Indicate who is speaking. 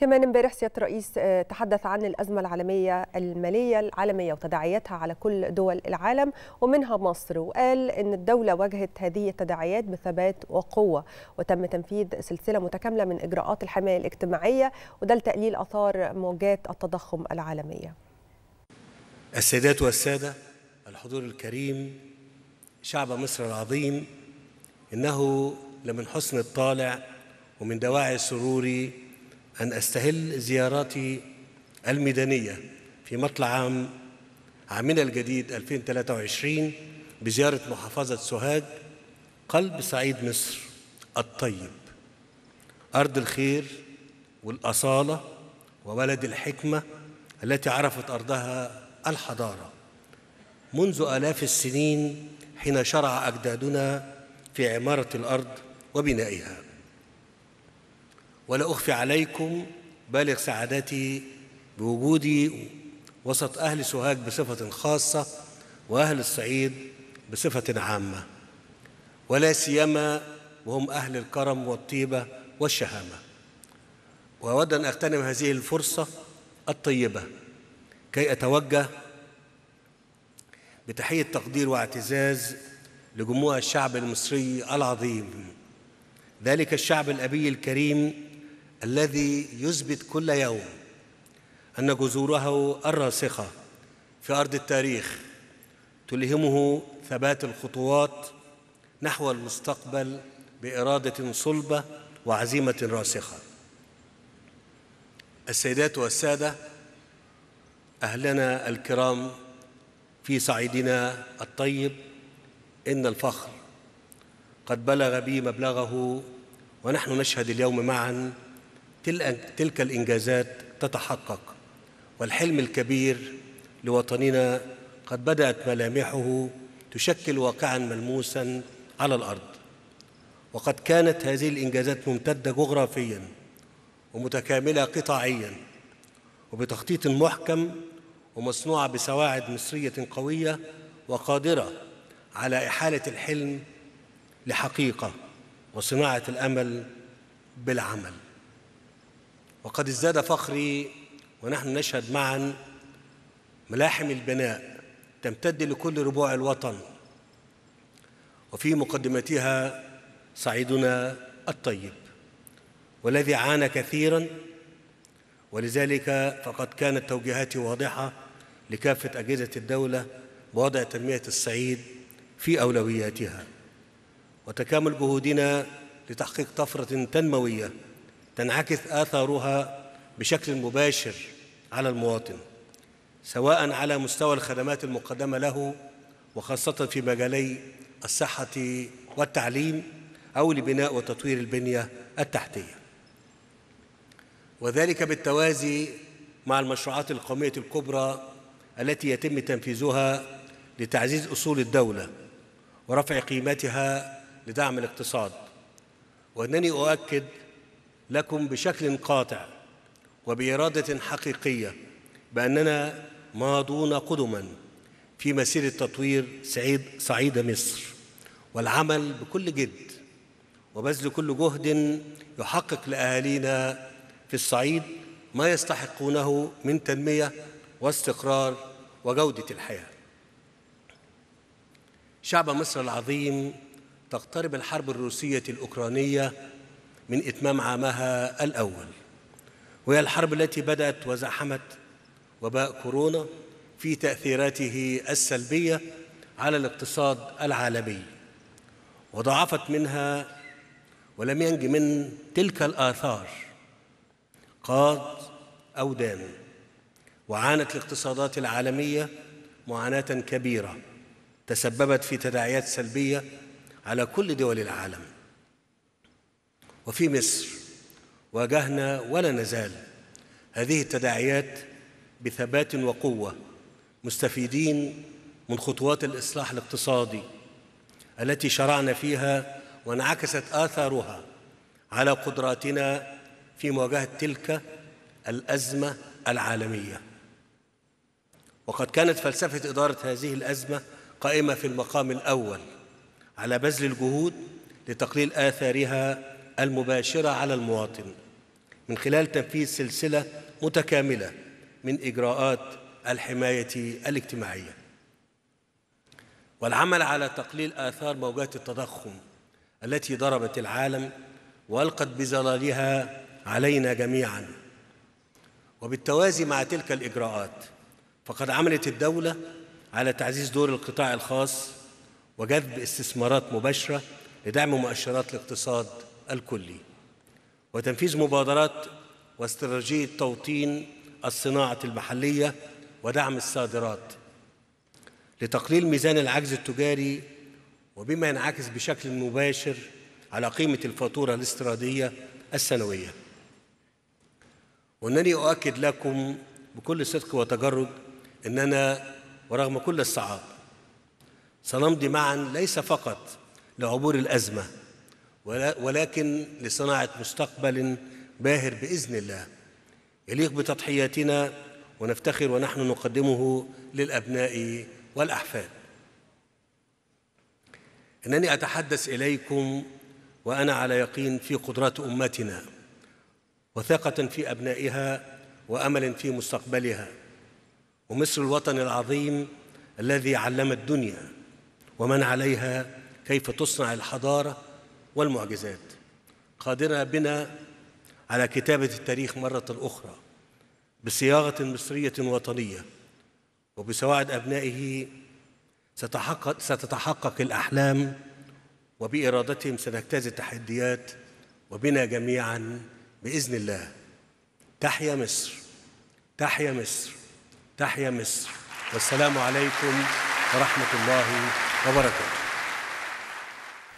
Speaker 1: كمان امبارح سياده الرئيس آه، تحدث عن الازمه العالميه الماليه العالميه وتداعياتها على كل دول العالم ومنها مصر وقال ان الدوله واجهت هذه التداعيات بثبات وقوه وتم تنفيذ سلسله متكامله من اجراءات الحمايه الاجتماعيه وده لتقليل اثار موجات التضخم العالميه. السيدات والساده الحضور الكريم شعب مصر العظيم انه لمن حسن الطالع ومن دواعي سروري أن أستهل زياراتي الميدانية في مطلع عام عامنا الجديد 2023 بزيارة محافظة سوهاج قلب سعيد مصر الطيب أرض الخير والأصالة وولد الحكمة التي عرفت أرضها الحضارة منذ آلاف السنين حين شرع أجدادنا في عمارة الأرض وبنائها ولا أخفي عليكم بالغ سعادتي بوجودي وسط أهل سوهاج بصفة خاصة وأهل الصعيد بصفة عامة ولا سيما وهم أهل الكرم والطيبة والشهامة وأود أن أغتنم هذه الفرصة الطيبة كي أتوجه بتحية تقدير واعتزاز لجموع الشعب المصري العظيم ذلك الشعب الأبي الكريم الذي يثبت كل يوم أن جذوره الراسخة في أرض التاريخ تلهمه ثبات الخطوات نحو المستقبل بإرادة صلبة وعزيمة راسخة السيدات والسادة أهلنا الكرام في صعيدنا الطيب إن الفخر قد بلغ بي مبلغه ونحن نشهد اليوم معاً تلك الانجازات تتحقق والحلم الكبير لوطننا قد بدات ملامحه تشكل واقعا ملموسا على الارض وقد كانت هذه الانجازات ممتده جغرافيا ومتكامله قطاعيا وبتخطيط محكم ومصنوعه بسواعد مصريه قويه وقادره على احاله الحلم لحقيقه وصناعه الامل بالعمل وقد ازداد فخري ونحن نشهد معا ملاحم البناء تمتد لكل ربوع الوطن وفي مقدمتها صعيدنا الطيب والذي عانى كثيرا ولذلك فقد كانت توجيهاتي واضحة لكافة أجهزة الدولة بوضع تنمية الصعيد في أولوياتها وتكامل جهودنا لتحقيق طفرة تنموية تنعكس آثارها بشكل مباشر على المواطن سواء على مستوى الخدمات المقدمة له وخاصة في مجالي الصحة والتعليم أو لبناء وتطوير البنية التحتية وذلك بالتوازي مع المشروعات القومية الكبرى التي يتم تنفيذها لتعزيز أصول الدولة ورفع قيمتها لدعم الاقتصاد وأنني أؤكد لكم بشكل قاطع وبإرادة حقيقية بأننا ماضون قدما في مسيرة تطوير سعيد صعيد مصر والعمل بكل جد وبذل كل جهد يحقق لأهالينا في الصعيد ما يستحقونه من تنمية واستقرار وجودة الحياة شعب مصر العظيم تقترب الحرب الروسية الأوكرانية من إتمام عامها الأول وهي الحرب التي بدأت وزحمت وباء كورونا في تأثيراته السلبية على الاقتصاد العالمي وضعفت منها ولم ينج من تلك الآثار قاض أو دان وعانت الاقتصادات العالمية معاناة كبيرة تسببت في تداعيات سلبية على كل دول العالم وفي مصر واجهنا ولا نزال هذه التداعيات بثبات وقوة مستفيدين من خطوات الإصلاح الاقتصادي التي شرعنا فيها وانعكست آثارها على قدراتنا في مواجهة تلك الأزمة العالمية وقد كانت فلسفة إدارة هذه الأزمة قائمة في المقام الأول على بذل الجهود لتقليل آثارها المباشرة على المواطن من خلال تنفيذ سلسلة متكاملة من إجراءات الحماية الاجتماعية والعمل على تقليل آثار موجات التضخم التي ضربت العالم وألقت بظلالها علينا جميعا وبالتوازي مع تلك الإجراءات فقد عملت الدولة على تعزيز دور القطاع الخاص وجذب استثمارات مباشرة لدعم مؤشرات الاقتصاد الكلي وتنفيذ مبادرات واستراتيجية توطين الصناعة المحلية ودعم الصادرات لتقليل ميزان العجز التجاري وبما ينعكس بشكل مباشر على قيمة الفاتورة الاستيرادية السنوية وأنني أؤكد لكم بكل صدق وتجرد أننا ورغم كل الصعاب سنمضي معا ليس فقط لعبور الأزمة ولكن لصناعة مستقبل باهر بإذن الله يليق بتضحياتنا ونفتخر ونحن نقدمه للأبناء والأحفاد إنني أتحدث إليكم وأنا على يقين في قدرات أمتنا وثقة في أبنائها وأمل في مستقبلها ومصر الوطن العظيم الذي علم الدنيا ومن عليها كيف تصنع الحضاره والمعجزات قادرة بنا على كتابة التاريخ مرة أخرى بصياغة مصرية وطنية وبسواعد أبنائه ستحقق, ستتحقق الأحلام وبإرادتهم سنجتاز التحديات وبنا جميعا بإذن الله تحيا مصر تحيا مصر تحيا مصر والسلام عليكم ورحمة الله وبركاته